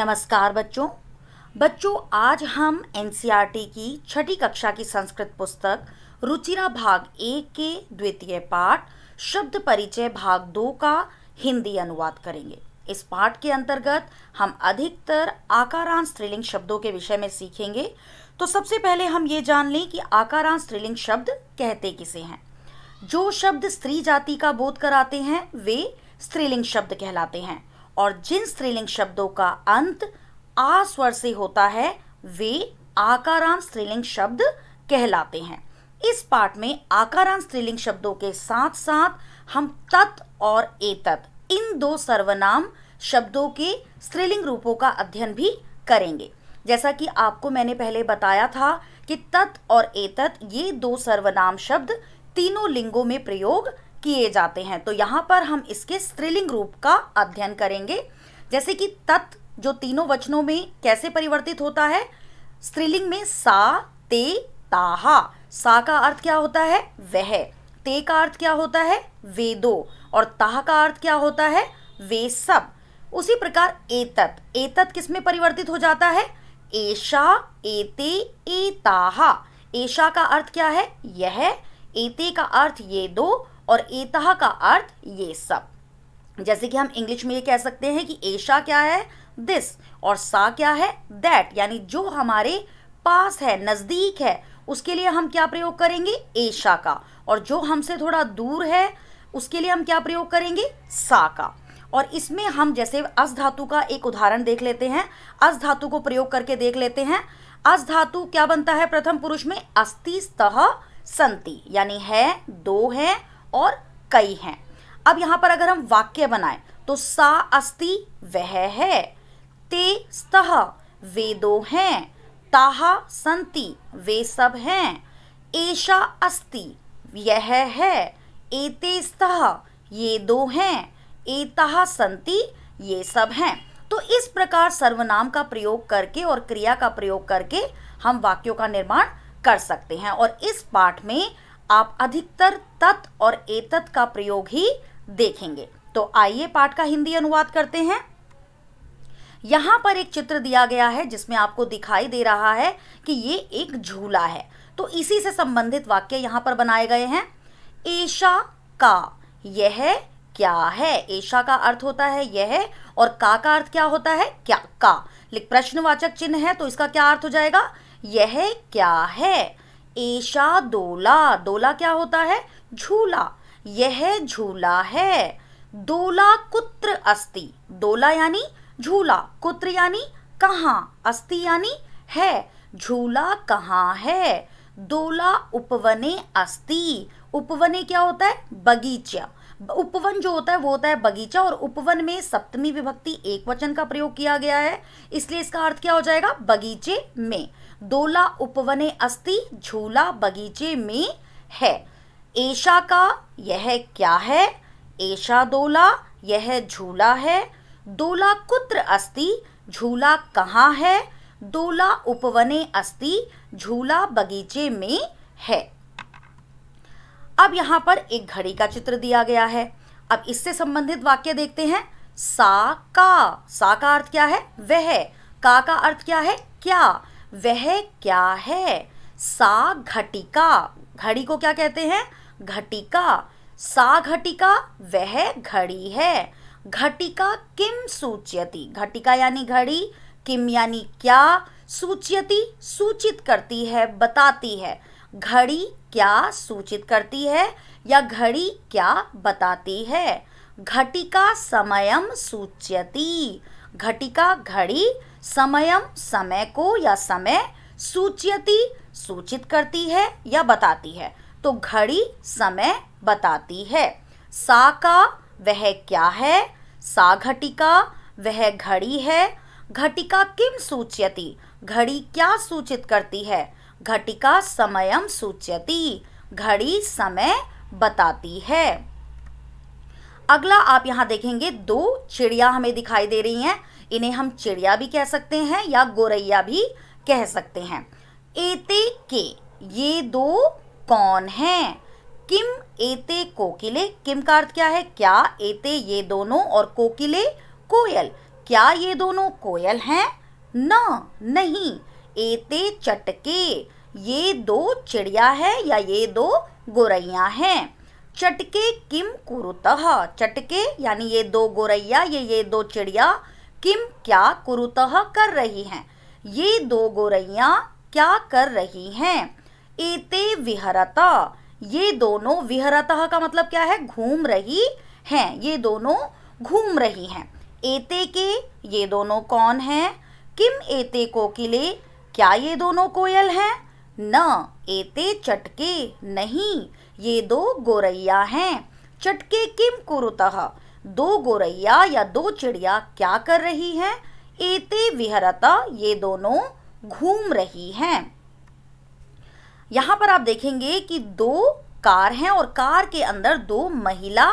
नमस्कार बच्चों बच्चों आज हम एन e की छठी कक्षा की संस्कृत पुस्तक रुचिरा भाग एक के द्वितीय पाठ शब्द परिचय भाग दो का हिंदी अनुवाद करेंगे इस पाठ के अंतर्गत हम अधिकतर आकारान स्त्रीलिंग शब्दों के विषय में सीखेंगे तो सबसे पहले हम ये जान लें कि आकारान स्त्रीलिंग शब्द कहते किसे हैं जो शब्द स्त्री जाति का बोध कराते हैं वे स्त्रीलिंग शब्द कहलाते हैं और जिन स्त्रीलिंग शब्दों का अंत आ स्वर से होता है वे आकारांत स्त्रीलिंग शब्द कहलाते हैं इस पाठ में आकारांत स्त्रीलिंग शब्दों के साथ साथ हम तत् और एतत् इन दो सर्वनाम शब्दों के स्त्रीलिंग रूपों का अध्ययन भी करेंगे जैसा कि आपको मैंने पहले बताया था कि तत् और एतत् ये दो सर्वनाम शब्द तीनों लिंगों में प्रयोग किए जाते हैं तो यहाँ पर हम इसके स्त्रीलिंग रूप का अध्ययन करेंगे जैसे कि तत् जो तीनों वचनों में कैसे परिवर्तित होता है स्त्रीलिंग में सा ते ताहा सा का अर्थ क्या होता है वह ते का अर्थ क्या होता है वेदो और ताह का अर्थ क्या होता है वे सब उसी प्रकार एतत एतत किस में परिवर्तित हो जाता है एशा एते एताहा एशा का अर्थ क्या है यह एते का अर्थ ये दो और एता का अर्थ ये सब जैसे कि हम इंग्लिश में ये कह सकते हैं कि एशा क्या है दिस और सा क्या है दैट यानी जो हमारे पास है नज़दीक है उसके लिए हम क्या प्रयोग करेंगे एशा का और जो हमसे थोड़ा दूर है उसके लिए हम क्या प्रयोग करेंगे सा का और इसमें हम जैसे अस धातु का एक उदाहरण देख लेते हैं अस धातु को प्रयोग करके देख लेते हैं अस धातु क्या बनता है प्रथम पुरुष में अस्थि स्तः संति यानी है दो है और कई हैं अब यहाँ पर अगर हम वाक्य बनाएं तो सा अस्ति वह है ते स्तः वेदो हैं ताहा संति वे सब हैं एशा अस्ति यह है एते स्तः ये दो हैं एता संति ये सब हैं तो इस प्रकार सर्वनाम का प्रयोग करके और क्रिया का प्रयोग करके हम वाक्यों का निर्माण कर सकते हैं और इस पाठ में आप अधिकतर तत् और एतत का प्रयोग ही देखेंगे तो आइए पाठ का हिंदी अनुवाद करते हैं यहां पर एक चित्र दिया गया है जिसमें आपको दिखाई दे रहा है कि ये एक झूला है तो इसी से संबंधित वाक्य यहां पर बनाए गए हैं एशा का यह क्या है ऐशा का अर्थ होता है यह और का का अर्थ क्या होता है क्या का प्रश्नवाचक चिन्ह है तो इसका क्या अर्थ हो जाएगा यह क्या है एशा दोला दोला क्या होता है झूला यह झूला है दोला कुत्र अस्ति दोला यानी झूला कुत्र यानी कहाँ अस्ति यानी है झूला कहाँ है दोला उपवने अस्ति उपवने क्या होता है बगीचा उपवन जो होता है वो होता है बगीचा और उपवन में सप्तमी विभक्ति एक वचन का प्रयोग किया गया है इसलिए इसका अर्थ क्या हो जाएगा बगीचे में दोला उपवने अस्ति झूला बगीचे में है ऐशा का यह क्या है ऐशा दोला यह झूला है दोला कुत्र अस्ति झूला कहाँ है दोला उपवने अस्ति झूला बगीचे में है अब यहाँ पर एक घड़ी का चित्र दिया गया है अब इससे संबंधित वाक्य देखते हैं सा का सा का अर्थ क्या है वह का का अर्थ क्या है क्या वह क्या है सा घटिका घड़ी को क्या कहते हैं घटिका सा घटिका वह घड़ी है घटिका किम सूचयती घटिका यानी घड़ी किम यानी क्या सूचयती सूचित करती है बताती है घड़ी क्या सूचित करती है या घड़ी क्या बताती है घटिका समयम सूचयती घटिका घड़ी समयम समय को या समय सूचयती सूचित करती है या बताती है तो घड़ी समय बताती है सा का वह क्या है सा घटिका वह घड़ी है घटिका किम सूचयति घड़ी क्या सूचित करती है घटिका समयम सूचयति घड़ी समय बताती है अगला आप यहाँ देखेंगे दो चिड़िया हमें दिखाई दे रही हैं इन्हें हम चिड़िया भी कह सकते हैं या गोरैया भी कह सकते हैं एते के ये दो कौन हैं किम एते कोकिले किम का अर्थ क्या है क्या एते ये दोनों और कोकिले कोयल क्या ये दोनों कोयल हैं न नहीं एते चटके ये दो चिड़िया है या ये दो गोरैया हैं चटके किम कुरुतः चटके यानी ये दो गोरैया ये ये दो चिड़िया किम क्या कुरुतः कर रही हैं ये दो गोरैया क्या कर रही हैं एते विहरता ये दोनों विहरत का मतलब क्या है घूम रही हैं ये दोनों घूम रही हैं एते के ये दोनों कौन हैं किम एते कोकिले क्या ये दोनों कोयल हैं न एते चटके नहीं ये दो गोरैया हैं चटके किम कुरुतः दो गोरैया या दो चिड़िया क्या कर रही है एते विहरता ये दोनों घूम रही हैं यहाँ पर आप देखेंगे कि दो कार हैं और कार के अंदर दो महिला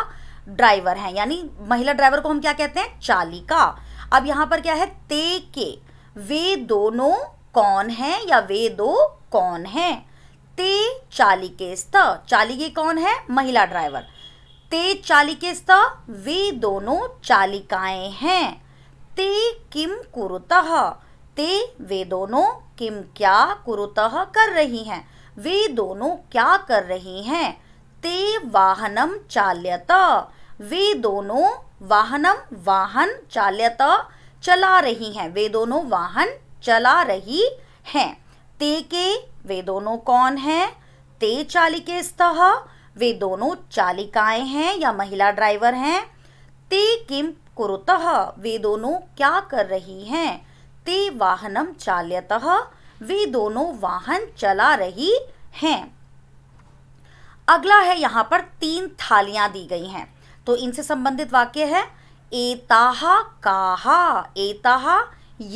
ड्राइवर हैं यानी महिला ड्राइवर को हम क्या कहते हैं चालिका अब यहाँ पर क्या है ते के वे दोनों कौन हैं या वे दो कौन हैं ते चालिकेस्त चालिके कौन है महिला ड्राइवर ते चालिकेस्त वे दोनों चालिकाएं हैं ते किम कुरुतः ते वे दोनों किम क्या कुरुतः कर रही हैं वे दोनों क्या कर रही हैं ते वाहनम चाल्यत वे दोनों वाहनम वाहन चाल्यत चला रही हैं वे दोनों वाहन चला रही हैं ते के वे दोनों कौन हैं ते चालिके स्तः वे दोनों चालिकाएं हैं या महिला ड्राइवर हैं ते किम कुरुतः वे दोनों क्या कर रही हैं ते वाहनम चाल्यतः वे दोनों वाहन चला रही हैं अगला है यहाँ पर तीन थालियां दी गई हैं तो इनसे संबंधित वाक्य है एताहा काहा एताहा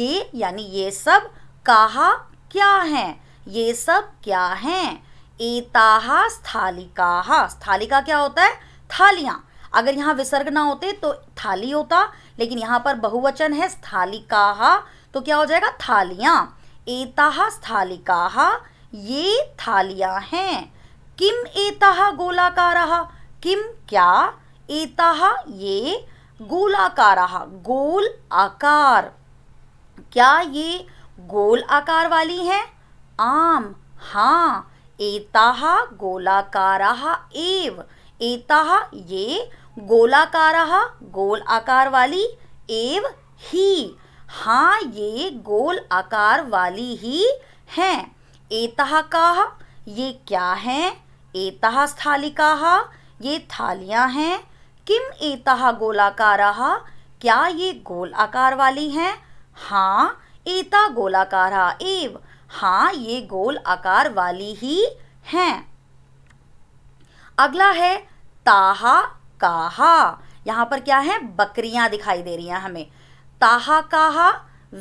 ये यानी ये सब काहा क्या हैं ये सब क्या हैं एताहा स्थालिका स्थालिका क्या होता है थालियां अगर यहाँ विसर्ग ना होते तो थाली होता लेकिन यहाँ पर बहुवचन है स्थालिका तो क्या हो जाएगा थालियां एताहा स्थालिका ये थालियाँ हैं किम एताहा गोलाकार किम क्या एताहा ये गोलाकार गोल आकार क्या ये गोल आकार वाली हैं आम हाँ एताः गोलाकार एव एताः ये गोलाकार गोल आकार वाली एव ही हाँ ये गोल आकार वाली ही हैं एतः काह ये क्या हैं एतः स्थालिकाः ये थालियां हैं किम एतः गोलाकाराः क्या ये गोल आकार वाली हैं हाँ एता गोलाकार एव हाँ ये गोल आकार वाली ही हैं अगला है ताहा काहा यहाँ पर क्या है बकरियाँ दिखाई दे रही हैं हमें ताहा काहा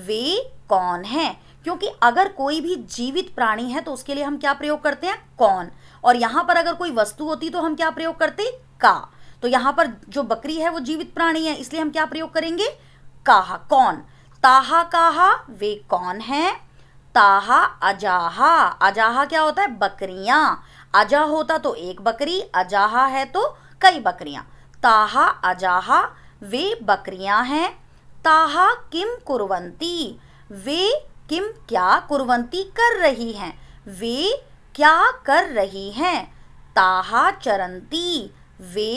वे कौन हैं क्योंकि अगर कोई भी जीवित प्राणी है तो उसके लिए हम क्या प्रयोग करते हैं कौन और यहाँ पर अगर कोई वस्तु होती तो हम क्या प्रयोग करते का तो यहाँ पर जो बकरी है वो जीवित प्राणी है इसलिए हम क्या प्रयोग करेंगे काहा कौन ताहा काहा वे कौन हैं ताहा अजाहा अजाहा क्या होता है बकरियां अजा होता तो एक बकरी अजाहा है तो कई बकरियां ताहा अजाहा वे बकरियां हैं ताहा किम कुरवंती वे किम क्या कुरवंती कर रही हैं वे क्या कर रही हैं ताहा चरंती वे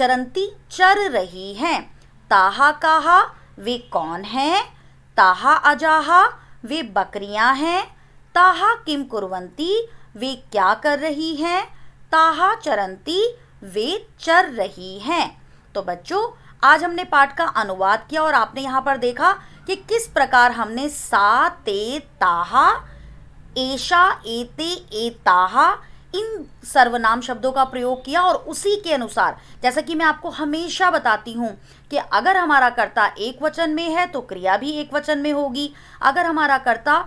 चरंती चर रही हैं ताहा कहा वे कौन हैं ताहा अजाहा वे बकरियां हैं ताहा किम कुरवंती वे क्या कर रही हैं ताहा चरंती वे चर रही हैं तो बच्चों आज हमने पाठ का अनुवाद किया और आपने यहाँ पर देखा कि किस प्रकार हमने सा ते ताहा एशा एते ए ताहा इन सर्वनाम शब्दों का प्रयोग किया और उसी के अनुसार जैसा कि मैं आपको हमेशा बताती हूँ कि अगर हमारा कर्ता एक वचन में है तो क्रिया भी एक वचन में होगी अगर हमारा कर्ता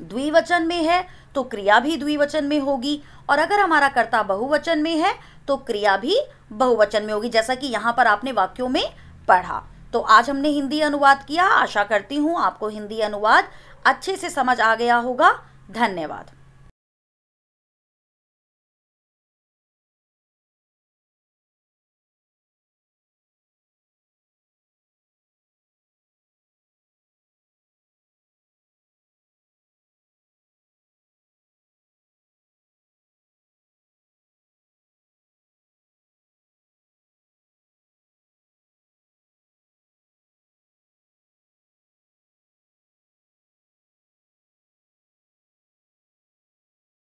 द्विवचन में है तो क्रिया भी द्विवचन में होगी और अगर हमारा कर्ता बहुवचन में है तो क्रिया भी बहुवचन में होगी जैसा कि यहाँ पर आपने वाक्यों में पढ़ा तो आज हमने हिंदी अनुवाद किया आशा करती हूँ आपको हिंदी अनुवाद अच्छे से समझ आ गया होगा धन्यवाद